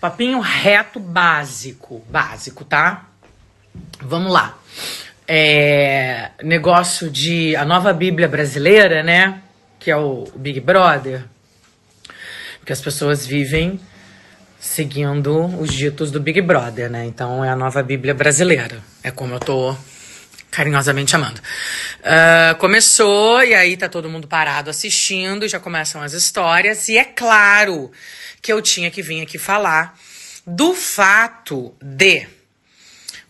Papinho reto básico, básico, tá? Vamos lá. É, negócio de a nova Bíblia brasileira, né? Que é o Big Brother. Que as pessoas vivem seguindo os ditos do Big Brother, né? Então é a nova Bíblia brasileira. É como eu tô carinhosamente chamando. Uh, começou e aí tá todo mundo parado assistindo, já começam as histórias, e é claro que eu tinha que vir aqui falar do fato de.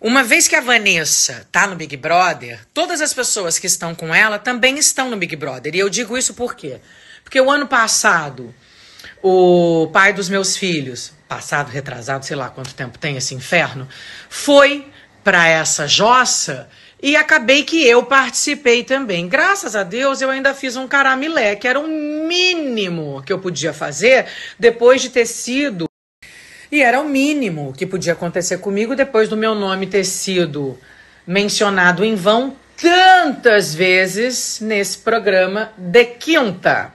Uma vez que a Vanessa tá no Big Brother, todas as pessoas que estão com ela também estão no Big Brother. E eu digo isso por quê? Porque o ano passado, o pai dos meus filhos, passado, retrasado, sei lá quanto tempo tem esse inferno, foi para essa jossa e acabei que eu participei também. Graças a Deus, eu ainda fiz um caramilé, que era o mínimo que eu podia fazer depois de ter sido. E era o mínimo que podia acontecer comigo depois do meu nome ter sido mencionado em vão tantas vezes nesse programa de quinta.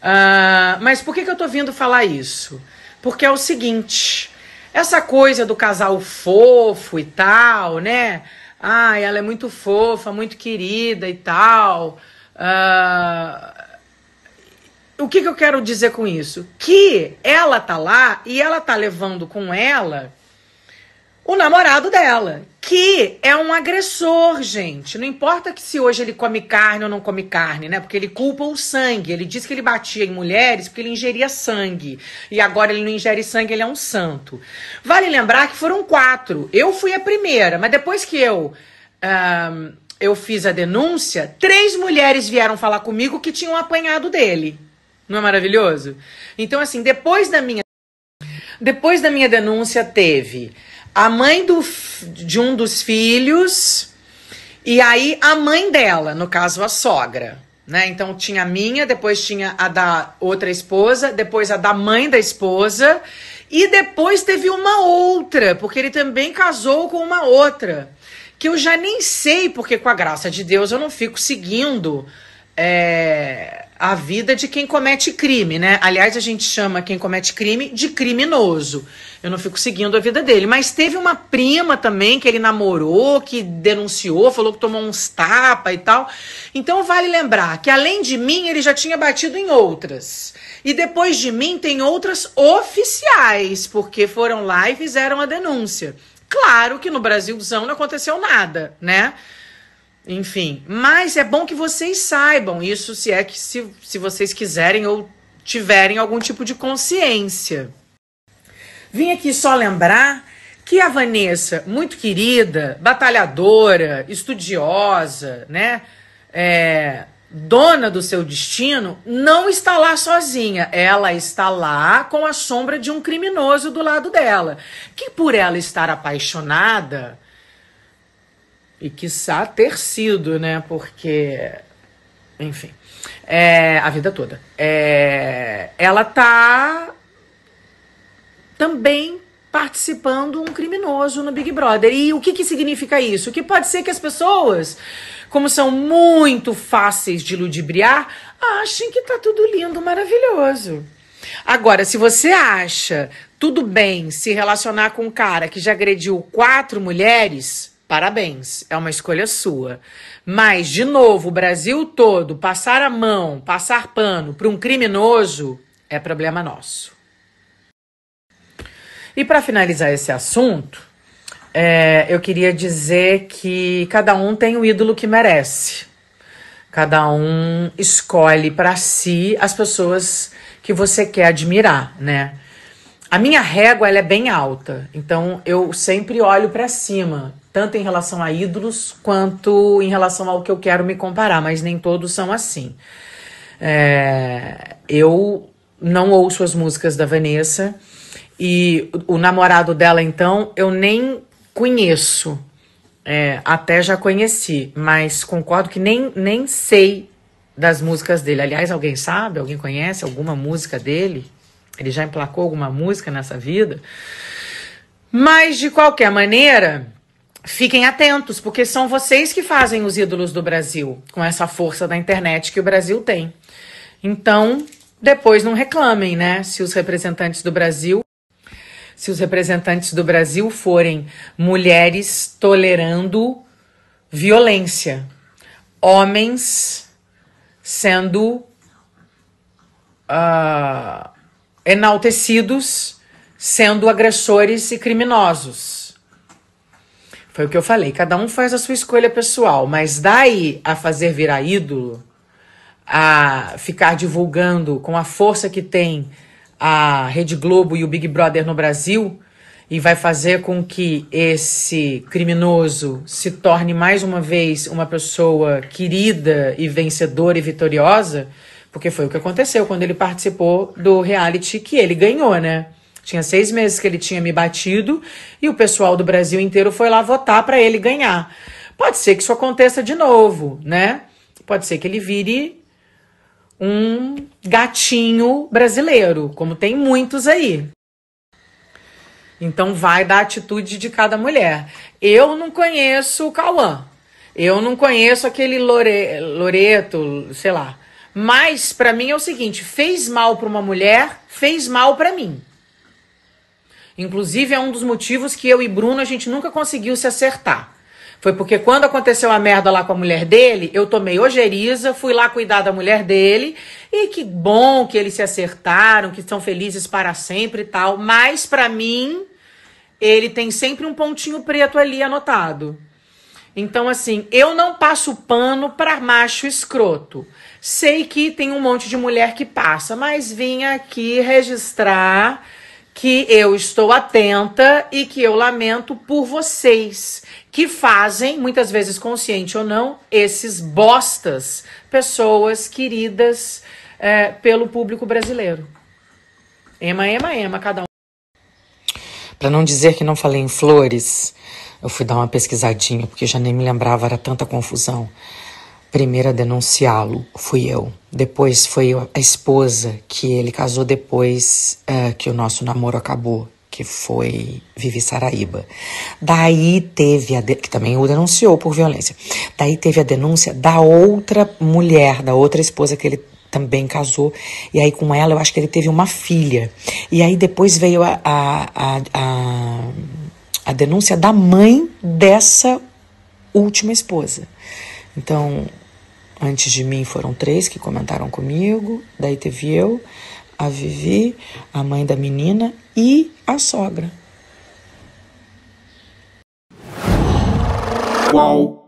Uh, mas por que, que eu tô vindo falar isso? Porque é o seguinte: essa coisa do casal fofo e tal, né? ah, ela é muito fofa, muito querida e tal. Uh, o que, que eu quero dizer com isso? Que ela tá lá e ela tá levando com ela o namorado dela, que é um agressor, gente. Não importa que se hoje ele come carne ou não come carne, né? Porque ele culpa o sangue. Ele diz que ele batia em mulheres porque ele ingeria sangue. E agora ele não ingere sangue, ele é um santo. Vale lembrar que foram quatro. Eu fui a primeira, mas depois que eu. eu fiz a denúncia, três mulheres vieram falar comigo que tinham apanhado dele. Não é maravilhoso? Então, assim, depois da minha. Depois da minha denúncia, teve a mãe do, de um dos filhos e aí a mãe dela, no caso a sogra. Né? Então tinha a minha, depois tinha a da outra esposa, depois a da mãe da esposa, e depois teve uma outra, porque ele também casou com uma outra. Que eu já nem sei, porque com a graça de Deus eu não fico seguindo. É a vida de quem comete crime, né? Aliás, a gente chama quem comete crime de criminoso. Eu não fico seguindo a vida dele. Mas teve uma prima também que ele namorou, que denunciou, falou que tomou uns tapa e tal. Então vale lembrar que além de mim, ele já tinha batido em outras. E depois de mim, tem outras oficiais, porque foram lá e fizeram a denúncia. Claro que no Brasilzão não aconteceu nada, né? Enfim, mas é bom que vocês saibam isso, se é que se, se vocês quiserem ou tiverem algum tipo de consciência. Vim aqui só lembrar que a Vanessa, muito querida, batalhadora, estudiosa, né? É, dona do seu destino, não está lá sozinha. Ela está lá com a sombra de um criminoso do lado dela. Que por ela estar apaixonada, e quiçá ter sido, né? Porque. Enfim. É, a vida toda. É, ela tá também participando um criminoso no Big Brother. E o que, que significa isso? Que pode ser que as pessoas, como são muito fáceis de ludibriar, achem que tá tudo lindo, maravilhoso. Agora, se você acha tudo bem se relacionar com um cara que já agrediu quatro mulheres, Parabéns, é uma escolha sua. Mas, de novo, o Brasil todo passar a mão, passar pano para um criminoso é problema nosso. E para finalizar esse assunto, é, eu queria dizer que cada um tem o ídolo que merece. Cada um escolhe para si as pessoas que você quer admirar, né? A minha régua ela é bem alta, então eu sempre olho para cima tanto em relação a ídolos quanto em relação ao que eu quero me comparar, mas nem todos são assim. É, eu não ouço as músicas da Vanessa e o, o namorado dela, então, eu nem conheço. É, até já conheci, mas concordo que nem, nem sei das músicas dele. Aliás, alguém sabe? Alguém conhece alguma música dele? Ele já emplacou alguma música nessa vida? Mas, de qualquer maneira, fiquem atentos, porque são vocês que fazem os ídolos do Brasil, com essa força da internet que o Brasil tem. Então, depois não reclamem, né? Se os representantes do Brasil se os representantes do Brasil forem mulheres tolerando violência, homens sendo uh, enaltecidos, sendo agressores e criminosos. Foi o que eu falei. Cada um faz a sua escolha pessoal, mas daí a fazer virar ídolo, a ficar divulgando com a força que tem a Rede Globo e o Big Brother no Brasil e vai fazer com que esse criminoso se torne mais uma vez uma pessoa querida e vencedora e vitoriosa, porque foi o que aconteceu quando ele participou do reality que ele ganhou, né? Tinha seis meses que ele tinha me batido e o pessoal do Brasil inteiro foi lá votar para ele ganhar. Pode ser que isso aconteça de novo, né? Pode ser que ele vire um gatinho brasileiro, como tem muitos aí. Então vai da atitude de cada mulher. Eu não conheço o Cauã. Eu não conheço aquele Lore, Loreto, sei lá. Mas para mim é o seguinte, fez mal para uma mulher, fez mal para mim. Inclusive, é um dos motivos que eu e Bruno a gente nunca conseguiu se acertar. Foi porque quando aconteceu a merda lá com a mulher dele, eu tomei ojeriza, fui lá cuidar da mulher dele, e que bom que eles se acertaram, que estão felizes para sempre e tal, mas para mim ele tem sempre um pontinho preto ali anotado. Então assim, eu não passo pano para macho escroto. Sei que tem um monte de mulher que passa, mas vim aqui registrar que eu estou atenta e que eu lamento por vocês que fazem, muitas vezes consciente ou não, esses bostas, pessoas queridas é, pelo público brasileiro. Ema, ema, ema, cada um. Para não dizer que não falei em flores, eu fui dar uma pesquisadinha, porque já nem me lembrava, era tanta confusão. Primeira a denunciá-lo fui eu. Depois foi a esposa que ele casou depois uh, que o nosso namoro acabou, que foi Vivi Saraíba. Daí teve a que também o denunciou por violência. Daí teve a denúncia da outra mulher, da outra esposa que ele também casou. E aí com ela eu acho que ele teve uma filha. E aí depois veio a, a, a, a, a denúncia da mãe dessa última esposa. Então, Antes de mim foram três que comentaram comigo, daí teve eu, a Vivi, a mãe da menina e a sogra. Qual?